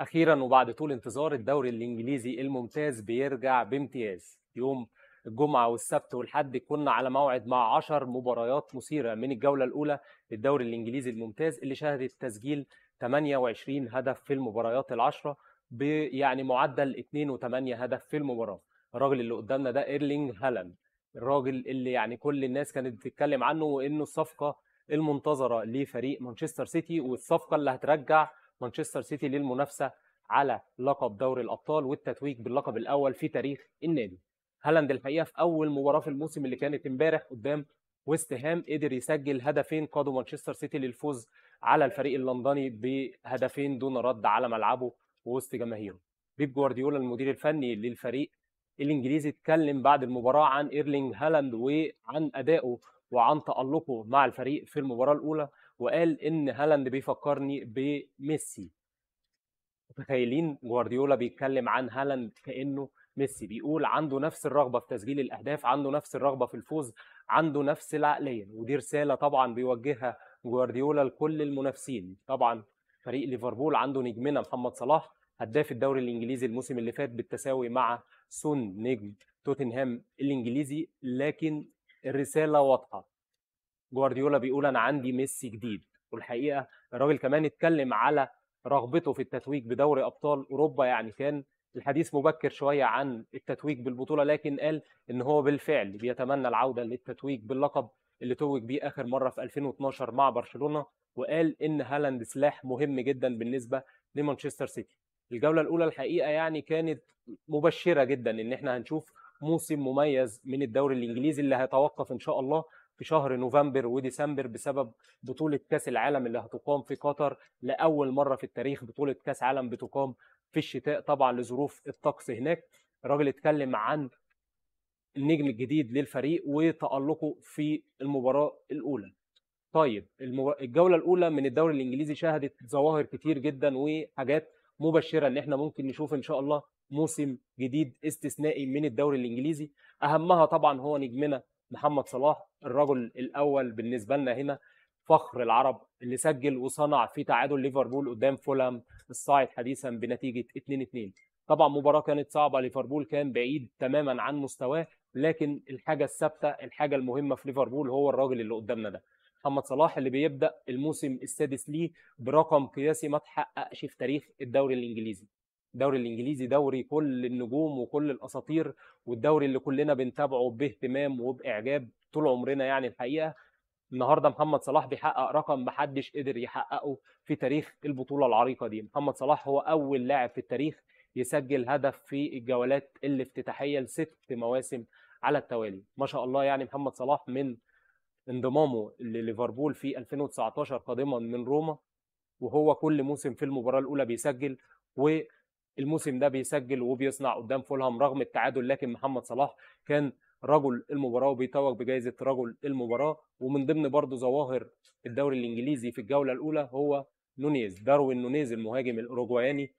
اخيرا وبعد طول انتظار الدوري الانجليزي الممتاز بيرجع بامتياز يوم الجمعة والسبت والحد كنا على موعد مع 10 مباريات مثيرة من الجولة الأولى للدوري الإنجليزي الممتاز اللي شهدت تسجيل 28 هدف في المباريات العشرة بيعني معدل 2.8 هدف في المباراة الراجل اللي قدامنا ده ايرلينج هالاند الراجل اللي يعني كل الناس كانت بتتكلم عنه وانه الصفقه المنتظره لفريق مانشستر سيتي والصفقه اللي هترجع مانشستر سيتي للمنافسه على لقب دوري الابطال والتتويج باللقب الاول في تاريخ النادي. هالاند الحقيقه في اول مباراه في الموسم اللي كانت امبارح قدام ويست هام قدر يسجل هدفين قادوا مانشستر سيتي للفوز على الفريق اللندني بهدفين دون رد على ملعبه ووسط جماهيره. بيب جوارديولا المدير الفني للفريق الانجليزي اتكلم بعد المباراه عن ايرلينج هالاند وعن ادائه وعن تالقه مع الفريق في المباراه الاولى وقال ان هالاند بيفكرني بميسي متخيلين جوارديولا بيتكلم عن هالاند كانه ميسي بيقول عنده نفس الرغبه في تسجيل الاهداف عنده نفس الرغبه في الفوز عنده نفس العقليه ودي رساله طبعا بيوجهها جوارديولا لكل المنافسين طبعا فريق ليفربول عنده نجمنا محمد صلاح هداف الدوري الانجليزي الموسم اللي فات بالتساوي مع سون نجم توتنهام الانجليزي لكن الرساله واضحه جوارديولا بيقول انا عندي ميسي جديد والحقيقه الراجل كمان اتكلم على رغبته في التتويج بدوري ابطال اوروبا يعني كان الحديث مبكر شويه عن التتويج بالبطوله لكن قال ان هو بالفعل بيتمنى العوده للتتويج باللقب اللي توج بيه اخر مره في 2012 مع برشلونه وقال ان هالاند سلاح مهم جدا بالنسبه لمانشستر سيتي الجوله الاولى الحقيقه يعني كانت مبشره جدا ان احنا هنشوف موسم مميز من الدوري الانجليزي اللي هيتوقف ان شاء الله في شهر نوفمبر وديسمبر بسبب بطوله كاس العالم اللي هتقام في قطر لاول مره في التاريخ بطوله كاس عالم بتقام في الشتاء طبعا لظروف الطقس هناك الراجل اتكلم عن النجم الجديد للفريق وتألقه في المباراة الأولى طيب الجولة الأولى من الدوري الإنجليزي شهدت ظواهر كتير جدا وحاجات مبشره ان احنا ممكن نشوف ان شاء الله موسم جديد استثنائي من الدوري الانجليزي اهمها طبعا هو نجمنا محمد صلاح الرجل الاول بالنسبه لنا هنا فخر العرب اللي سجل وصنع في تعادل ليفربول قدام فولهام الصاعد حديثا بنتيجه 2-2 طبعا مباراه كانت صعبه ليفربول كان بعيد تماما عن مستواه لكن الحاجه الثابته الحاجه المهمه في ليفربول هو الراجل اللي قدامنا ده محمد صلاح اللي بيبدا الموسم السادس ليه برقم قياسي ما تحققش في تاريخ الدوري الانجليزي الدوري الانجليزي دوري كل النجوم وكل الاساطير والدوري اللي كلنا بنتابعه باهتمام وباعجاب طول عمرنا يعني الحقيقه النهارده محمد صلاح بيحقق رقم محدش قدر يحققه في تاريخ البطوله العريقه دي محمد صلاح هو اول لاعب في التاريخ يسجل هدف في الجولات الافتتاحيه لست مواسم على التوالي ما شاء الله يعني محمد صلاح من انضمامه لليفربول في 2019 قادما من روما وهو كل موسم في المباراه الاولى بيسجل والموسم ده بيسجل وبيصنع قدام فولهام رغم التعادل لكن محمد صلاح كان رجل المباراه وبيتوج بجائزه رجل المباراه ومن ضمن برضه ظواهر الدوري الانجليزي في الجوله الاولى هو نونيز داروين نونيز المهاجم الاوروجواياني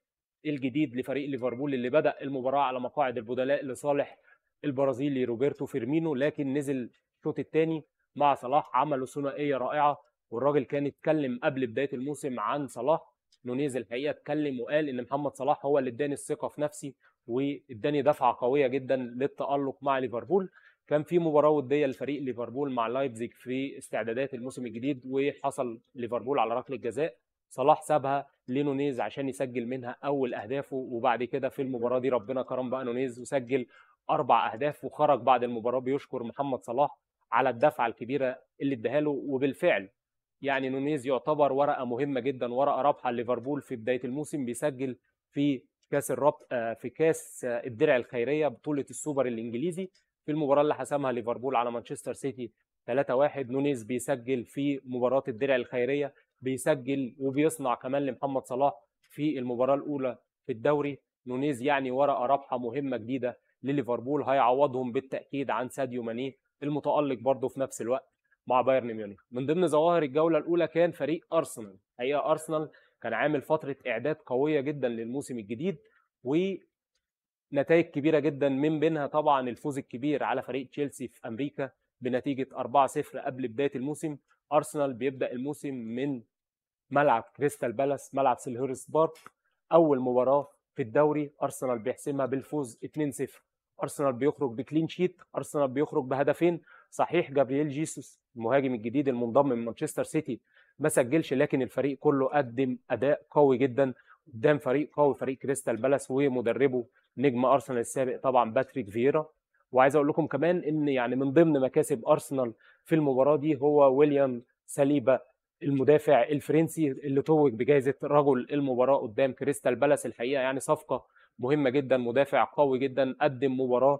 الجديد لفريق ليفربول اللي بدا المباراه على مقاعد البدلاء لصالح البرازيلي روبرتو فيرمينو لكن نزل الشوط الثاني مع صلاح عملوا ثنائيه رائعه والراجل كان اتكلم قبل بدايه الموسم عن صلاح نونيز الحقيقه اتكلم وقال ان محمد صلاح هو اللي اداني الثقه في نفسي واداني دفعه قويه جدا للتالق مع ليفربول كان في مباراه وديه لفريق ليفربول مع لايبزيج في استعدادات الموسم الجديد وحصل ليفربول على ركله جزاء صلاح سابها لنونيز عشان يسجل منها اول اهدافه وبعد كده في المباراه دي ربنا كرم بقى نونيز وسجل اربع اهداف وخرج بعد المباراه بيشكر محمد صلاح على الدفعه الكبيره اللي اداها له وبالفعل يعني نونيز يعتبر ورقه مهمه جدا ورقه رابحه ليفربول في بدايه الموسم بيسجل في كاس الرابط آه، في كاس آه، الدرع الخيريه بطوله السوبر الانجليزي في المباراه اللي حسمها ليفربول على مانشستر سيتي 3-1 نونيز بيسجل في مباراه الدرع الخيريه بيسجل وبيصنع كمان لمحمد صلاح في المباراه الاولى في الدوري نونيز يعني ورقه رابحه مهمه جديده لليفربول هيعوضهم بالتاكيد عن ساديو ماني المتألق برضه في نفس الوقت مع بايرن ميونخ من ضمن ظواهر الجولة الأولى كان فريق أرسنال حقيقة أرسنال كان عامل فترة إعداد قوية جدا للموسم الجديد ونتائج كبيرة جدا من بينها طبعا الفوز الكبير على فريق تشيلسي في أمريكا بنتيجة 4-0 قبل بداية الموسم أرسنال بيبدأ الموسم من ملعب كريستال بالاس ملعب سيلهورست بارك أول مباراة في الدوري أرسنال بيحسمها بالفوز 2-0 ارسنال بيخرج بكلين شيت ارسنال بيخرج بهدفين صحيح جابرييل جيسوس المهاجم الجديد المنضم من مانشستر سيتي ما سجلش لكن الفريق كله قدم اداء قوي جدا قدام فريق قوي فريق كريستال بالاس ومدربه نجم ارسنال السابق طبعا باتريك فييرا وعايز اقول لكم كمان ان يعني من ضمن مكاسب ارسنال في المباراه دي هو ويليام ساليبا المدافع الفرنسي اللي توج بجائزه رجل المباراه قدام كريستال بالاس الحقيقه يعني صفقه مهمه جدا مدافع قوي جدا قدم مباراه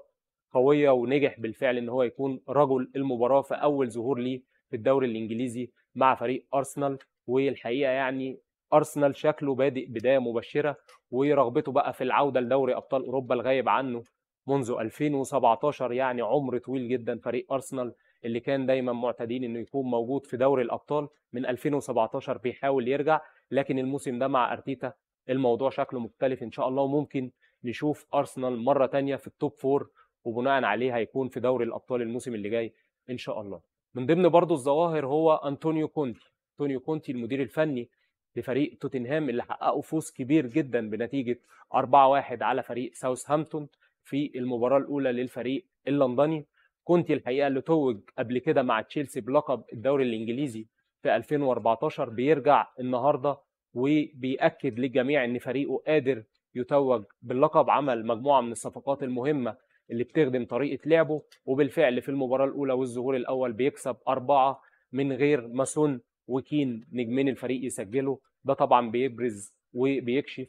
قويه ونجح بالفعل ان هو يكون رجل المباراه في اول ظهور ليه في الدوري الانجليزي مع فريق ارسنال والحقيقه يعني ارسنال شكله بادئ بدايه مبشره ورغبته بقى في العوده لدوري ابطال اوروبا الغايب عنه منذ 2017 يعني عمر طويل جدا فريق ارسنال اللي كان دايما معتدين انه يكون موجود في دوري الابطال من 2017 بيحاول يرجع لكن الموسم ده مع ارتيتا الموضوع شكله مختلف ان شاء الله وممكن نشوف ارسنال مره تانية في التوب فور وبناء عليه هيكون في دوري الابطال الموسم اللي جاي ان شاء الله من ضمن برضه الظواهر هو انطونيو كونتي انطونيو كونتي المدير الفني لفريق توتنهام اللي حققوا فوز كبير جدا بنتيجه 4-1 على فريق ساوثهامبتون في المباراه الاولى للفريق اللندني كونتي الحقيقه اللي توج قبل كده مع تشيلسي بلقب الدوري الانجليزي في 2014 بيرجع النهارده وبيأكد للجميع ان فريقه قادر يتوج باللقب عمل مجموعه من الصفقات المهمه اللي بتخدم طريقه لعبه وبالفعل في المباراه الاولى والظهور الاول بيكسب اربعه من غير ماسون وكين نجمين الفريق يسجلوا ده طبعا بيبرز وبيكشف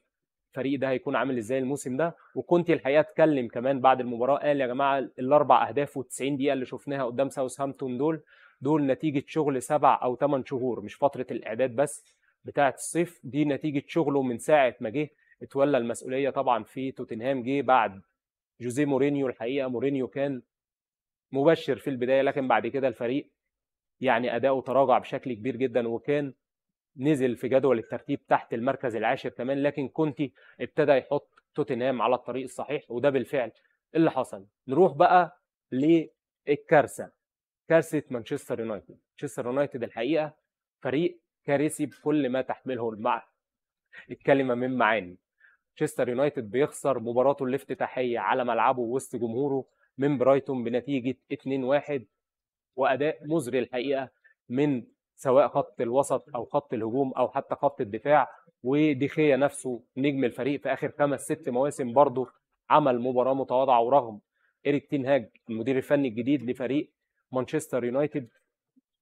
الفريق ده هيكون عامل ازاي الموسم ده وكنت الحقيقه اتكلم كمان بعد المباراه قال يا جماعه الاربع اهداف و90 دقيقه اللي شفناها قدام ساوثهامبتون دول دول نتيجه شغل سبع او ثمان شهور مش فتره الاعداد بس بتاعه الصيف دي نتيجه شغله من ساعه ما جه اتولى المسؤوليه طبعا في توتنهام جه بعد جوزيه مورينيو الحقيقه مورينيو كان مبشر في البدايه لكن بعد كده الفريق يعني اداؤه تراجع بشكل كبير جدا وكان نزل في جدول الترتيب تحت المركز العاشر كمان لكن كونتي ابتدى يحط توتنهام على الطريق الصحيح وده بالفعل اللي حصل نروح بقى للكارثه كارثه مانشستر يونايتد مانشستر يونايتد الحقيقه فريق كارثي بكل ما تحمله المعنى الكلمة من معاني مانشستر يونايتد بيخسر مباراته الافتتاحية على ملعبه وسط جمهوره من برايتون بنتيجة 2-1 وأداء مزري الحقيقة من سواء خط الوسط أو خط الهجوم أو حتى خط الدفاع وديخيا نفسه نجم الفريق في آخر خمس ست مواسم برضه عمل مباراة متواضعة ورغم إيريك تين هاج المدير الفني الجديد لفريق مانشستر يونايتد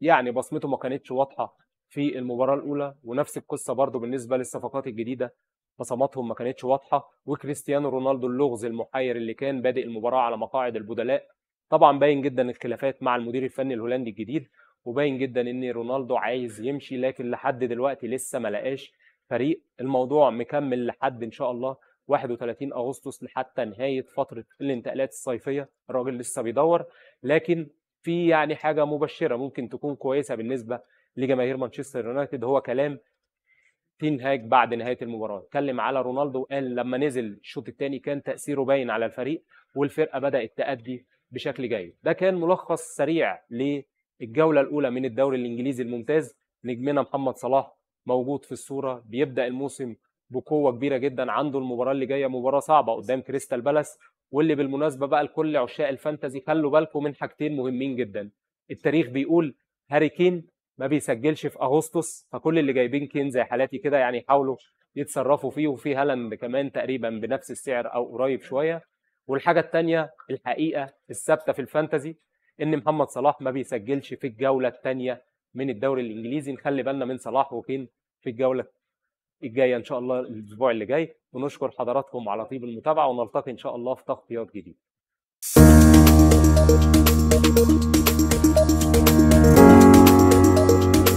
يعني بصمته ما كانتش واضحة في المباراه الاولى ونفس القصه برضو بالنسبه للصفقات الجديده بصماتهم ما كانتش واضحه وكريستيانو رونالدو اللغز المحير اللي كان بادئ المباراه على مقاعد البدلاء طبعا باين جدا الخلافات مع المدير الفني الهولندي الجديد وباين جدا ان رونالدو عايز يمشي لكن لحد دلوقتي لسه ما لقاش فريق الموضوع مكمل لحد ان شاء الله 31 اغسطس لحتى نهايه فتره الانتقالات الصيفيه الراجل لسه بيدور لكن في يعني حاجه مبشره ممكن تكون كويسه بالنسبه لجماهير مانشستر يونايتد هو كلام تنهاج بعد نهايه المباراه اتكلم على رونالدو وقال لما نزل الشوط الثاني كان تاثيره باين على الفريق والفرقه بدات تأدي بشكل جيد ده كان ملخص سريع للجوله الاولى من الدوري الانجليزي الممتاز نجمنا محمد صلاح موجود في الصوره بيبدا الموسم بقوه كبيره جدا عنده المباراه اللي جايه مباراه صعبه قدام كريستال بالاس واللي بالمناسبه بقى لكل عشاق الفانتزي خلوا بالكم من حاجتين مهمين جدا التاريخ بيقول هاري كين ما بيسجلش في اغسطس فكل اللي جايبين كين زي حالاتي كده يعني يحاولوا يتصرفوا فيه وفي هالاند كمان تقريبا بنفس السعر او قريب شويه والحاجه الثانيه الحقيقه الثابته في الفانتزي ان محمد صلاح ما بيسجلش في الجوله الثانيه من الدوري الانجليزي نخلي بالنا من صلاح وكين في الجوله الجايه ان شاء الله الاسبوع اللي جاي ونشكر حضراتكم على طيب المتابعه ونلتقي ان شاء الله في تغطيات جديده